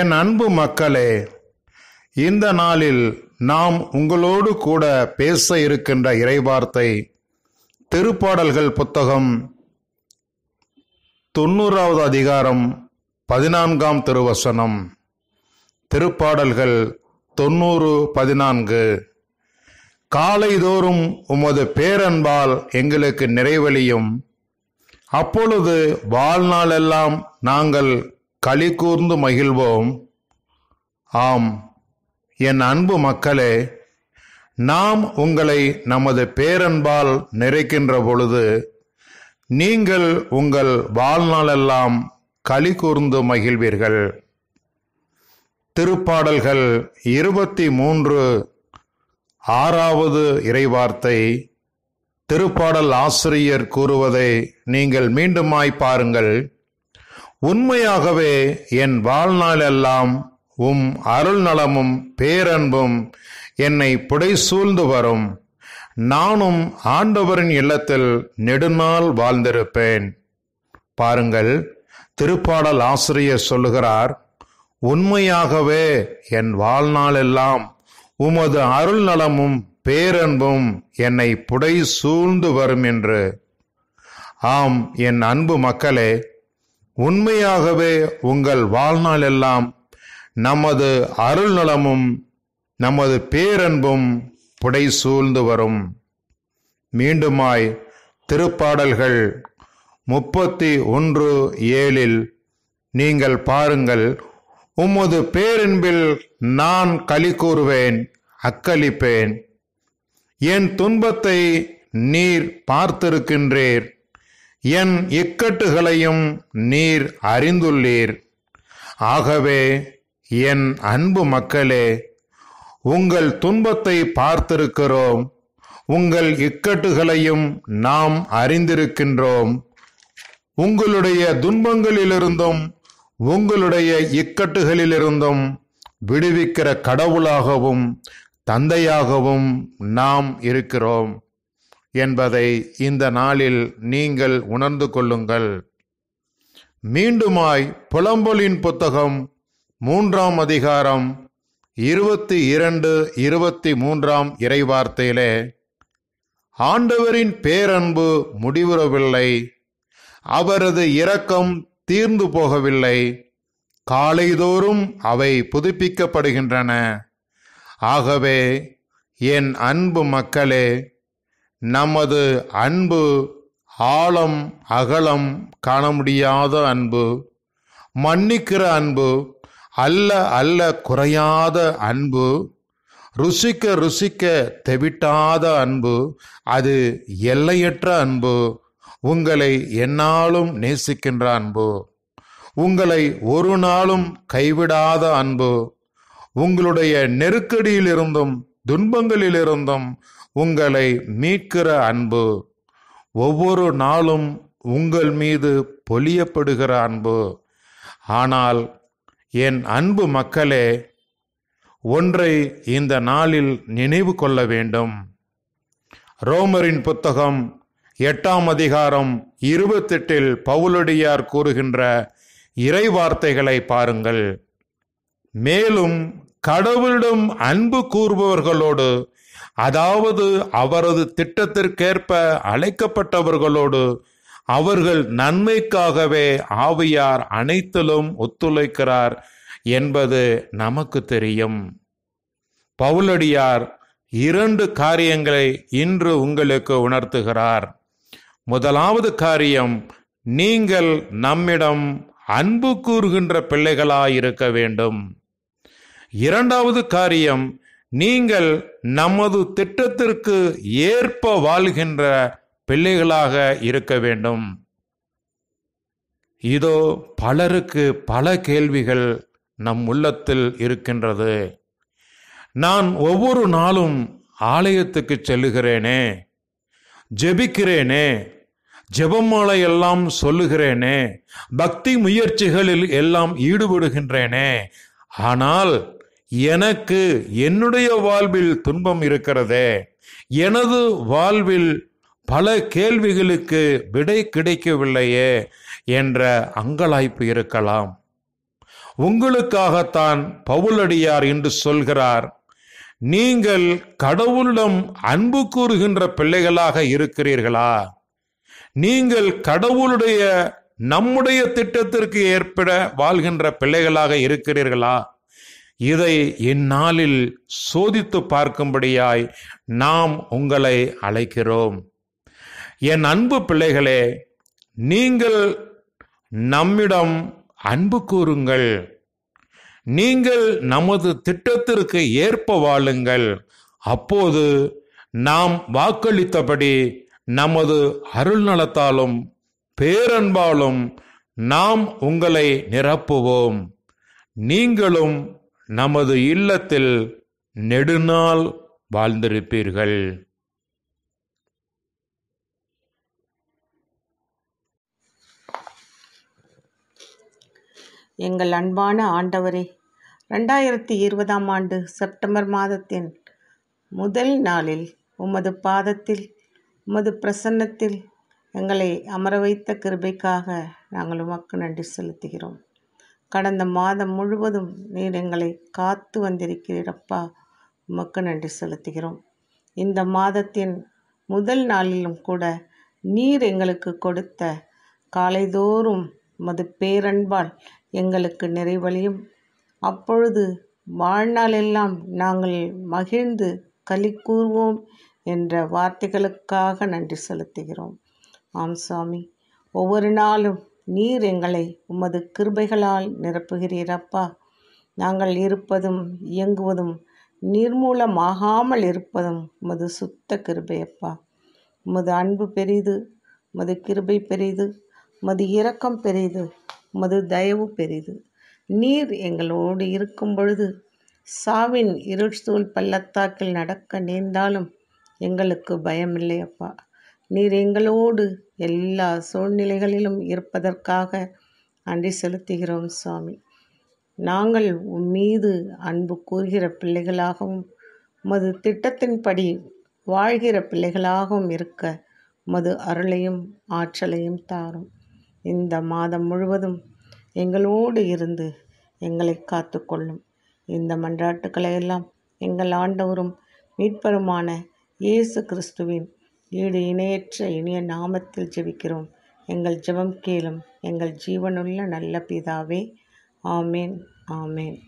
என் அன்பு மக்களே இந்த நாளில் நாம் உங்களோடு கூட பேச இருக்கின்ற இறைவார்த்தை திருப்பாடல்கள் புத்தகம் தொண்ணூறாவது அதிகாரம் பதினான்காம் திருவசனம் திருப்பாடல்கள் தொண்ணூறு பதினான்கு காலைதோறும் உமது பேரன்பால் எங்களுக்கு நிறைவழியும் அப்பொழுது வாழ்நாளெல்லாம் நாங்கள் களி கூர்ந்து மகிழ்வோம் ஆம் என் அன்பு மக்களே நாம் உங்களை நமது பேரன்பால் நிறைக்கின்ற பொழுது நீங்கள் உங்கள் வாழ்நாளெல்லாம் களி கூர்ந்து மகிழ்வீர்கள் திருப்பாடல்கள் இருபத்தி மூன்று ஆறாவது இறைவார்த்தை திருப்பாடல் ஆசிரியர் கூறுவதை நீங்கள் மீண்டுமாய் பாருங்கள் உண்மையாகவே என் வாழ்நாளெல்லாம் உம் அருள் நலமும் பேரன்பும் என்னை புடைசூழ்ந்து வரும் நானும் ஆண்டவரின் இல்லத்தில் நெடுநாள் வாழ்ந்திருப்பேன் பாருங்கள் திருப்பாடல் ஆசிரியர் சொல்லுகிறார் உண்மையாகவே என் வாழ்நாளெல்லாம் உமது அருள் நலமும் பேரன்பும் என்னை புடை சூழ்ந்து வரும் என்று ஆம் என் அன்பு மக்களே உண்மையாகவே உங்கள் வாழ்நாள் எல்லாம் நமது அருள் நலமும் நமது பேரன்பும் புடை சூழ்ந்து வரும் மீண்டுமாய் திருப்பாடல்கள் முப்பத்தி ஒன்று ஏழில் நீங்கள் பாருங்கள் உமது பேரன்பில் நான் களி கூறுவேன் அக்களிப்பேன் என் துன்பத்தை நீர் பார்த்திருக்கின்றீர் என் இக்கட்டுகளையும் நீர் அறிந்துள்ளீர் ஆகவே என் அன்பு மக்களே உங்கள் துன்பத்தை பார்த்திருக்கிறோம் உங்கள் இக்கட்டுகளையும் நாம் அறிந்திருக்கின்றோம் உங்களுடைய துன்பங்களிலிருந்தும் உங்களுடைய இக்கட்டுகளிலிருந்தும் விடுவிக்கிற கடவுளாகவும் தந்தையாகவும் நாம் இருக்கிறோம் என்பதை இந்த நாளில் நீங்கள் உணர்ந்து கொள்ளுங்கள் மீண்டுமாய் புலம்பொலின் புத்தகம் மூன்றாம் அதிகாரம் இருபத்தி இரண்டு இருபத்தி மூன்றாம் இறைவார்த்தையிலே ஆண்டவரின் பேரன்பு முடிவுறவில்லை அவரது இரக்கம் தீர்ந்து போகவில்லை காலைதோறும் அவை புதுப்பிக்கப்படுகின்றன ஆகவே என் அன்பு மக்களே நமது அன்பு ஆழம் அகலம் காண முடியாத அன்பு மன்னிக்கிற அன்பு அல்ல அல்ல குறையாத அன்பு ருசிக்க ருசிக்க தெவிட்டாத அன்பு அது எல்லையற்ற அன்பு உங்களை என்னாலும் நேசிக்கின்ற அன்பு உங்களை ஒரு நாளும் கைவிடாத அன்பு உங்களுடைய நெருக்கடியிலிருந்தும் துன்பங்களிலிருந்தும் உங்களை மீட்கிற அன்பு ஒவ்வொரு நாளும் உங்கள் மீது பொலியப்படுகிற அன்பு ஆனால் என் அன்பு மக்களே ஒன்றை இந்த நாளில் நினைவு கொள்ள வேண்டும் ரோமரின் புத்தகம் எட்டாம் அதிகாரம் இருபத்தெட்டில் பவுலடியார் கூறுகின்ற இறை வார்த்தைகளை பாருங்கள் மேலும் கடவுளிடம் அன்பு கூறுபவர்களோடு அதாவது அவரது திட்டத்திற்கேற்ப அழைக்கப்பட்டவர்களோடு அவர்கள் நன்மைக்காகவே ஆவியார் அனைத்திலும் ஒத்துழைக்கிறார் என்பது நமக்கு தெரியும் பவுலடியார் இரண்டு காரியங்களை இன்று உங்களுக்கு உணர்த்துகிறார் முதலாவது காரியம் நீங்கள் நம்மிடம் அன்பு கூறுகின்ற பிள்ளைகளாயிருக்க வேண்டும் இரண்டாவது காரியம் நீங்கள் நமது திட்டத்திற்கு ஏற்ப வாழ்கின்ற பிள்ளைகளாக இருக்க வேண்டும் இதோ பலருக்கு பல கேள்விகள் நம் உள்ளத்தில் இருக்கின்றது நான் ஒவ்வொரு நாளும் ஆலயத்துக்கு செல்லுகிறேனே ஜெபிக்கிறேனே ஜெபமாலை எல்லாம் சொல்லுகிறேனே பக்தி முயற்சிகளில் எல்லாம் ஈடுபடுகின்றேனே ஆனால் எனக்கு என்னுடைய வாழ்வில் துன்பம் இருக்கிறதே எனது வாழ்வில் பல கேள்விகளுக்கு விடை கிடைக்கவில்லையே என்ற அங்கலாய்ப்பு இருக்கலாம் உங்களுக்காகத்தான் பவுலடியார் என்று சொல்கிறார் நீங்கள் கடவுளிடம் அன்பு கூறுகின்ற பிள்ளைகளாக இருக்கிறீர்களா நீங்கள் கடவுளுடைய நம்முடைய திட்டத்திற்கு ஏற்பட வாழ்கின்ற பிள்ளைகளாக இருக்கிறீர்களா இதை இந்நாளில் சோதித்து பார்க்கும்படியாய் நாம் உங்களை அழைக்கிறோம் என் அன்பு பிள்ளைகளே நீங்கள் நம்மிடம் அன்பு கூறுங்கள் நீங்கள் நமது திட்டத்திற்கு ஏற்ப வாழுங்கள் அப்போது நாம் வாக்களித்தபடி நமது அருள் நலத்தாலும் பேரன்பாலும் நாம் உங்களை நிரப்புவோம் நீங்களும் நமது இல்லத்தில் நெடுநாள் வாழ்ந்திருப்பீர்கள் எங்கள் அன்பான ஆண்டவரே ரெண்டாயிரத்தி இருபதாம் ஆண்டு செப்டம்பர் மாதத்தின் முதல் நாளில் உமது பாதத்தில் உமது பிரசன்னத்தில் எங்களை அமர வைத்த கிருபைக்காக நாங்கள் உமக்கு நன்றி செலுத்துகிறோம் கடந்த மாதம் முழுவதும் நீர் எங்களை காத்து வந்திருக்கிறீரப்பா உமக்கு நன்றி செலுத்துகிறோம் இந்த மாதத்தின் முதல் நாளிலும் கூட நீர் எங்களுக்கு கொடுத்த காலைதோறும் மது பேரன்பால் எங்களுக்கு நிறைவழியும் அப்பொழுது வாழ்நாளெல்லாம் நாங்கள் மகிழ்ந்து களி கூறுவோம் என்ற வார்த்தைகளுக்காக நன்றி செலுத்துகிறோம் ஆம் சாமி ஒவ்வொரு நாளும் நீர் எங்களை உமது கிருபைகளால் நிரப்புகிறீரப்பா நாங்கள் இருப்பதும் இயங்குவதும் நீர்மூலமாகாமல் இருப்பதும் உமது சுத்த கிருபையப்பா உமது அன்பு பெரிது உமது கிருபை பெரிது உமது இரக்கம் பெரிது உமது தயவு பெரிது நீர் எங்களோடு இருக்கும் பொழுது சாவின் இருள் பள்ளத்தாக்கில் நடக்க நேர்ந்தாலும் எங்களுக்கு பயமில்லை அப்பா நீர் எங்களோடு எல்லா சூழ்நிலைகளிலும் இருப்பதற்காக நன்றி செலுத்துகிறோம் சுவாமி நாங்கள் மீது அன்பு கூறுகிற பிள்ளைகளாகவும் மது திட்டத்தின்படி வாழ்கிற பிள்ளைகளாகவும் இருக்க மது அருளையும் ஆற்றலையும் தாரும் இந்த மாதம் முழுவதும் எங்களோடு இருந்து எங்களை காத்து கொள்ளும் இந்த மன்றாட்டுக்களை எல்லாம் எங்கள் ஆண்டவரும் மீட்பருமான இயேசு கிறிஸ்துவின் ஈடு இணையற்ற இனிய நாமத்தில் ஜெபிக்கிறோம் எங்கள் ஜெபம் கேளும் எங்கள் ஜீவனுள்ள நல்ல பிதாவே ஆமேன் ஆமேன்